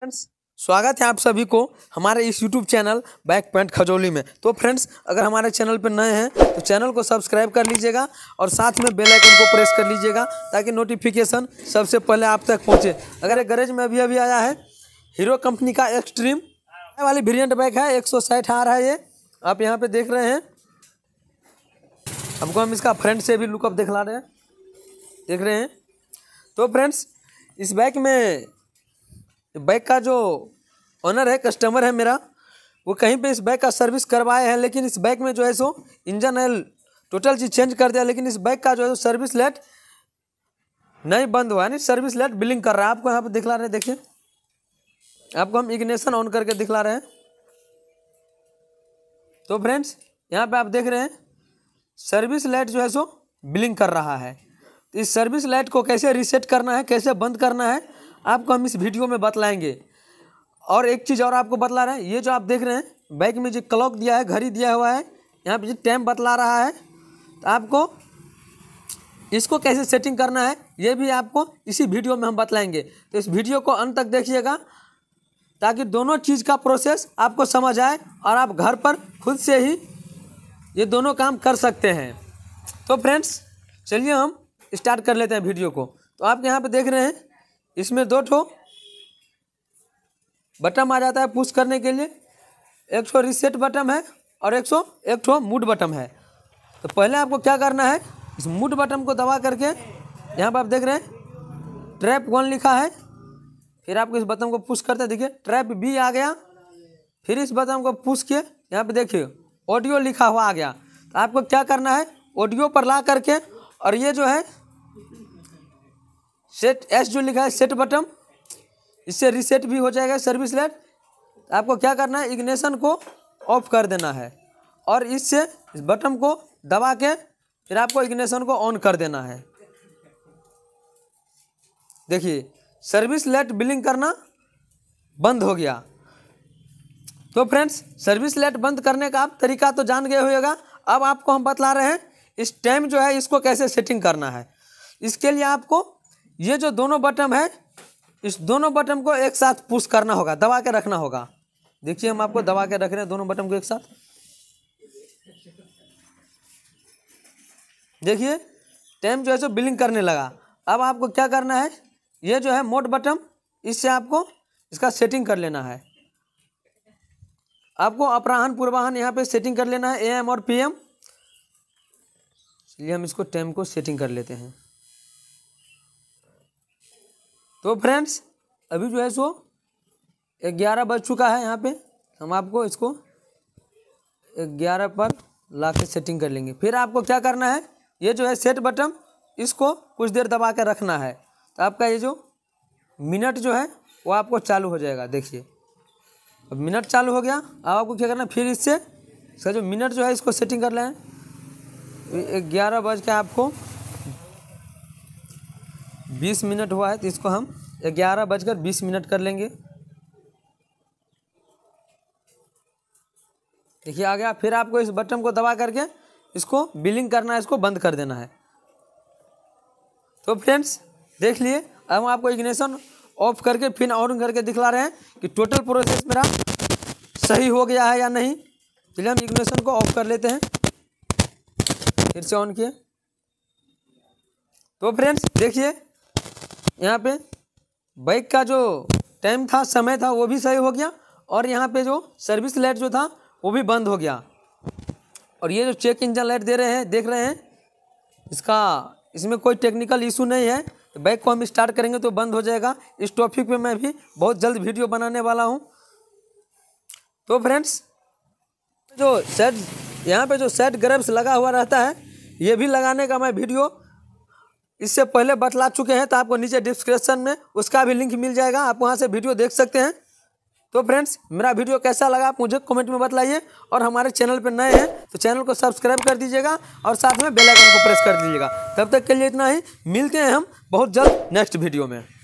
friends स्वागत है आप सभी को हमारे इस YouTube channel back point Khajauli में तो फ्रेंड्स अगर हमारे चैनल पर नए हैं तो चैनल को सब्सक्राइब कर लीजिएगा और साथ में बेल आइकन को प्रेस कर लीजिएगा ताकि नोटिफिकेशन सबसे पहले आप तक पहुंचे अगर एक गरेज में अभी अभी आया है हीरो कंपनी का एक्सट्रीम वाली वेरियंट बाइक है एक सौ साठ आ रहा है ये आप यहाँ पर देख रहे हैं हमको हम इसका फ्रेंड से भी लुकअप दिखला रहे हैं देख रहे हैं तो फ्रेंड्स इस बाइक में बाइक का जो ऑनर है कस्टमर है मेरा वो कहीं पे इस बाइक का सर्विस करवाए हैं लेकिन इस बाइक में जो है सो इंजन ऑयल टोटल चीज़ चेंज कर दिया लेकिन इस बाइक का जो है सर्विस लेट नहीं बंद हुआ यानी सर्विस लेट बिलिंग कर रहा है आपको यहाँ पर दिखला रहे हैं देखिए आपको हम इग्नेशन ऑन करके दिखला रहे हैं तो फ्रेंड्स यहाँ पे आप देख रहे हैं सर्विस लाइट जो है सो बिलिंग कर रहा है इस सर्विस लाइट को कैसे रिसेट करना है कैसे बंद करना है आपको हम इस वीडियो में बतलाएंगे और एक चीज़ और आपको बतला रहे हैं ये जो आप देख रहे हैं बाइक में जो क्लॉक दिया है घड़ी दिया हुआ है यहाँ पे जो टाइम बतला रहा है तो आपको इसको कैसे सेटिंग करना है ये भी आपको इसी वीडियो में हम बतलाएंगे तो इस वीडियो को अंत तक देखिएगा ताकि दोनों चीज़ का प्रोसेस आपको समझ आए और आप घर पर खुद से ही ये दोनों काम कर सकते हैं तो फ्रेंड्स चलिए हम स्टार्ट कर लेते हैं वीडियो को तो आप यहाँ पे देख रहे हैं इसमें दो ठो बटम आ जाता है पुश करने के लिए एक ठो रिसेट बटम है और एक सौ एक ठो मूड बटम है तो पहले आपको क्या करना है इस मूड बटम को दबा करके यहाँ पर आप देख रहे हैं ट्रैप वन लिखा है फिर आपको इस बटन को पुश करते देखिए ट्रैप बी आ गया फिर इस बटन को पुश के यहाँ पे देखिए ऑडियो लिखा हुआ आ गया तो आपको क्या करना है ऑडियो पर ला करके और ये जो है सेट एस जो लिखा है सेट बटन इससे रिसेट भी हो जाएगा सर्विस लाइट आपको क्या करना है इग्नेशन को ऑफ कर देना है और इससे इस बटन को दबा के फिर आपको इग्नेशन को ऑन कर देना है देखिए सर्विस लाइट बिलिंग करना बंद हो गया तो फ्रेंड्स सर्विस लाइट बंद करने का आप तरीका तो जान गए होगा अब आपको हम बतला रहे हैं इस टाइम जो है इसको कैसे सेटिंग करना है इसके लिए आपको ये जो दोनों बटन है इस दोनों बटन को एक साथ पुश करना होगा दबा के रखना होगा देखिए हम आपको दबा के रख रहे हैं दोनों बटन को एक साथ देखिए टाइम जो है सो बिलिंग करने लगा अब आपको क्या करना है ये जो है मोट बटन इससे आपको इसका सेटिंग कर लेना है आपको अपराहन पूर्वाहन यहाँ पे सेटिंग कर लेना है एएम और पीएम इसलिए हम इसको टाइम को सेटिंग कर लेते हैं तो फ्रेंड्स अभी जो है सो ग्यारह बज चुका है यहाँ पे हम आपको इसको ग्यारह पर ला के सेटिंग कर लेंगे फिर आपको क्या करना है ये जो है सेट बटन इसको कुछ देर दबा के रखना है तो आपका ये जो मिनट जो है वो आपको चालू हो जाएगा देखिए अब मिनट चालू हो गया अब आपको क्या करना है फिर इससे इसका जो मिनट जो है इसको सेटिंग कर लें ग्यारह बज के आपको बीस मिनट हुआ है तो इसको हम ग्यारह बजकर बीस मिनट कर लेंगे देखिए आ गया फिर आपको इस बटन को दबा करके इसको बिलिंग करना है इसको बंद कर देना है तो फ्रेंड्स देख लिए अब हम आपको इग्निशन ऑफ करके फिर ऑन करके दिखला रहे हैं कि टोटल प्रोसेस मेरा सही हो गया है या नहीं चलिए हम इग्निशन को ऑफ कर लेते हैं फिर से ऑन किए तो फ्रेंड्स देखिए यहाँ पे बाइक का जो टाइम था समय था वो भी सही हो गया और यहाँ पे जो सर्विस लाइट जो था वो भी बंद हो गया और ये जो चेक इंजन लाइट दे रहे हैं देख रहे हैं इसका इसमें कोई टेक्निकल इशू नहीं है तो बाइक को हम स्टार्ट करेंगे तो बंद हो जाएगा इस टॉपिक पे मैं भी बहुत जल्द वीडियो बनाने वाला हूँ तो फ्रेंड्स जो सेट यहाँ पे जो सेट ग्रब्स लगा हुआ रहता है ये भी लगाने का मैं वीडियो इससे पहले बतला चुके हैं तो आपको नीचे डिस्क्रिप्शन में उसका भी लिंक मिल जाएगा आप वहाँ से वीडियो देख सकते हैं तो फ्रेंड्स मेरा वीडियो कैसा लगा आप मुझे कमेंट में बतलाइए और हमारे चैनल पर नए हैं तो चैनल को सब्सक्राइब कर दीजिएगा और साथ में बेल आइकन को प्रेस कर दीजिएगा तब तक के लिए इतना ही मिलते हैं हम बहुत जल्द नेक्स्ट वीडियो में